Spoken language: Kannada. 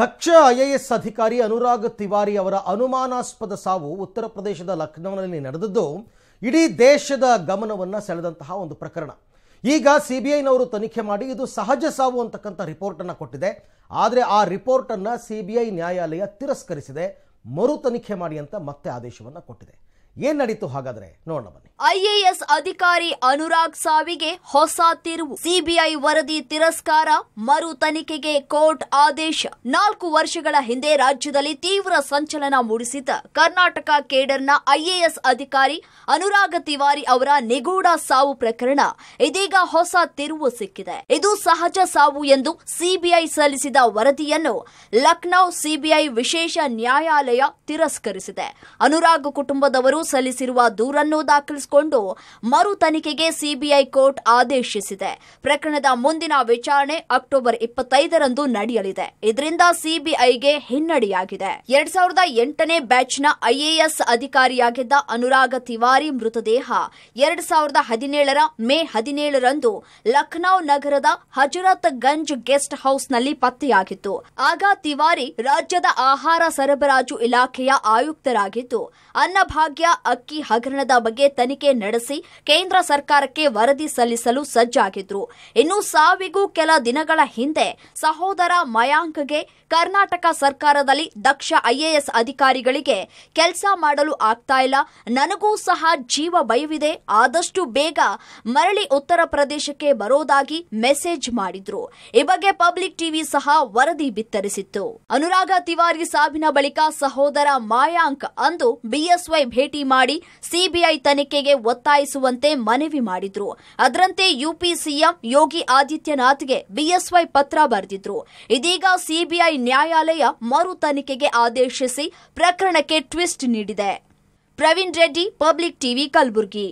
ದಕ್ಷ ಐಎಎಸ್ ಅಧಿಕಾರಿ ಅನುರಾಗ್ ತಿವಾರಿ ಅವರ ಅನುಮಾನಾಸ್ಪದ ಸಾವು ಉತ್ತರ ಪ್ರದೇಶದ ಲಖನೌನಲ್ಲಿ ನಡೆದಿದ್ದು ಇಡೀ ದೇಶದ ಗಮನವನ್ನು ಸೆಳೆದಂತಹ ಒಂದು ಪ್ರಕರಣ ಈಗ ಸಿಬಿಐನವರು ತನಿಖೆ ಮಾಡಿ ಇದು ಸಹಜ ಸಾವು ಅಂತಕ್ಕಂಥ ರಿಪೋರ್ಟನ್ನು ಕೊಟ್ಟಿದೆ ಆದರೆ ಆ ರಿಪೋರ್ಟನ್ನು ಸಿ ಬಿ ನ್ಯಾಯಾಲಯ ತಿರಸ್ಕರಿಸಿದೆ ಮರು ತನಿಖೆ ಮಾಡಿ ಅಂತ ಮತ್ತೆ ಆದೇಶವನ್ನು ಕೊಟ್ಟಿದೆ ಏನ್ ನಡೀತು ಹಾಗಾದ್ರೆ ನೋಡೋಣ ಬನ್ನಿ ಐಎಎಸ್ ಅಧಿಕಾರಿ ಅನುರಾಗ್ ಸಾವಿಗೆ ಹೊಸ ತಿರುವು ಸಿಬಿಐ ವರದಿ ತಿರಸ್ಕಾರ ಮರು ತನಿಖೆಗೆ ಕೋರ್ಟ್ ಆದೇಶ ನಾಲ್ಕು ವರ್ಷಗಳ ಹಿಂದೆ ರಾಜ್ಯದಲ್ಲಿ ತೀವ್ರ ಸಂಚಲನ ಮೂಡಿಸಿದ್ದ ಕರ್ನಾಟಕ ಕೇಡರ್ನ ಐಎಎಸ್ ಅಧಿಕಾರಿ ಅನುರಾಗ್ ತಿವಾರಿ ಅವರ ನಿಗೂಢ ಸಾವು ಪ್ರಕರಣ ಇದೀಗ ಹೊಸ ತಿರುವು ಸಿಕ್ಕಿದೆ ಇದು ಸಹಜ ಸಾವು ಎಂದು ಸಿಬಿಐ ಸಲ್ಲಿಸಿದ ವರದಿಯನ್ನು ಲಖನೌ ಸಿಬಿಐ ವಿಶೇಷ ನ್ಯಾಯಾಲಯ ತಿರಸ್ಕರಿಸಿದೆ ಅನುರಾಗ್ ಕುಟುಂಬದವರು ಸಲ್ಲಿಸಿರುವ ದೂರನ್ನು ದಾಖಲಿಸಿಕೊಂಡು ಮರು ತನಿಖೆಗೆ ಸಿಬಿಐ ಕೋರ್ಟ್ ಆದೇಶಿಸಿದೆ ಪ್ರಕರಣದ ಮುಂದಿನ ವಿಚಾರಣೆ ಅಕ್ಟೋಬರ್ ಇಪ್ಪತ್ತೈದರಂದು ನಡೆಯಲಿದೆ ಇದರಿಂದ ಸಿಬಿಐಗೆ ಹಿನ್ನಡೆಯಾಗಿದೆ ಎರಡ್ ಸಾವಿರದ ಎಂಟನೇ ಬ್ಯಾಚ್ನ ಐಎಎಸ್ ಅಧಿಕಾರಿಯಾಗಿದ್ದ ಅನುರಾಗ ತಿವಾರಿ ಮೃತದೇಹ ಎರಡ್ ಸಾವಿರದ ಹದಿನೇಳರ ಮೇ ಹದಿನೇಳರಂದು ಲಖನೌ ನಗರದ ಹಜರತ್ ಗಂಜ್ ಗೆಸ್ಟ್ ಹೌಸ್ನಲ್ಲಿ ಪತ್ತೆಯಾಗಿತ್ತು ಆಗ ತಿವಾರಿ ರಾಜ್ಯದ ಆಹಾರ ಸರಬರಾಜು ಇಲಾಖೆಯ ಆಯುಕ್ತರಾಗಿದ್ದು ಅನ್ನಭಾಗ್ಯ ಅಕ್ಕಿ ಹಗರಣದ ಬಗ್ಗೆ ತನಿಖೆ ನಡೆಸಿ ಕೇಂದ್ರ ಸರ್ಕಾರಕ್ಕೆ ವರದಿ ಸಲ್ಲಿಸಲು ಸಜ್ಜಾಗಿದ್ರು ಇನ್ನು ಸಾವಿಗೂ ಕೆಲ ದಿನಗಳ ಹಿಂದೆ ಸಹೋದರ ಮಯಾಂಕ್ಗೆ ಕರ್ನಾಟಕ ಸರ್ಕಾರದಲ್ಲಿ ದಕ್ಷ ಐಎಎಸ್ ಅಧಿಕಾರಿಗಳಿಗೆ ಕೆಲಸ ಮಾಡಲು ಆಗ್ತಾ ಇಲ್ಲ ನನಗೂ ಸಹ ಜೀವ ಭಯವಿದೆ ಆದಷ್ಟು ಬೇಗ ಮರಳಿ ಉತ್ತರ ಪ್ರದೇಶಕ್ಕೆ ಬರೋದಾಗಿ ಮೆಸೇಜ್ ಮಾಡಿದ್ರು ಈ ಬಗ್ಗೆ ಪಬ್ಲಿಕ್ ಟಿವಿ ಸಹ ವರದಿ ಬಿತ್ತರಿಸಿತ್ತು ಅನುರಾಗ ತಿವಾರಿ ಸಾವಿನ ಬಳಿಕ ಸಹೋದರ ಮಾಯಾಂಕ್ ಅಂದು ಬಿಎಸ್ವೈ ಭೇಟಿ ಮಾಡಿ ಸಿಬಿಐ ತನಿಖೆಗೆ ಒತ್ತಾಯಿಸುವಂತೆ ಮನವಿ ಮಾಡಿದ್ರು ಅದರಂತೆ ಯುಪಿ ಸಿಎಂ ಯೋಗಿ ಆದಿತ್ಯನಾಥ್ಗೆ ಬಿಎಸ್ವೈ ಪತ್ರ ಬರೆದಿದ್ರು ಇದೀಗ ಸಿಬಿಐ ನ್ಯಾಯಾಲಯ ಮರು ತನಿಖೆಗೆ ಆದೇಶಿಸಿ ಪ್ರಕರಣಕ್ಕೆ ಟ್ವಿಸ್ಟ್ ನೀಡಿದೆ ಪ್ರವೀಣ್ ರೆಡ್ಡಿ ಪಬ್ಲಿಕ್ ಟಿವಿ ಕಲಬುರಗಿ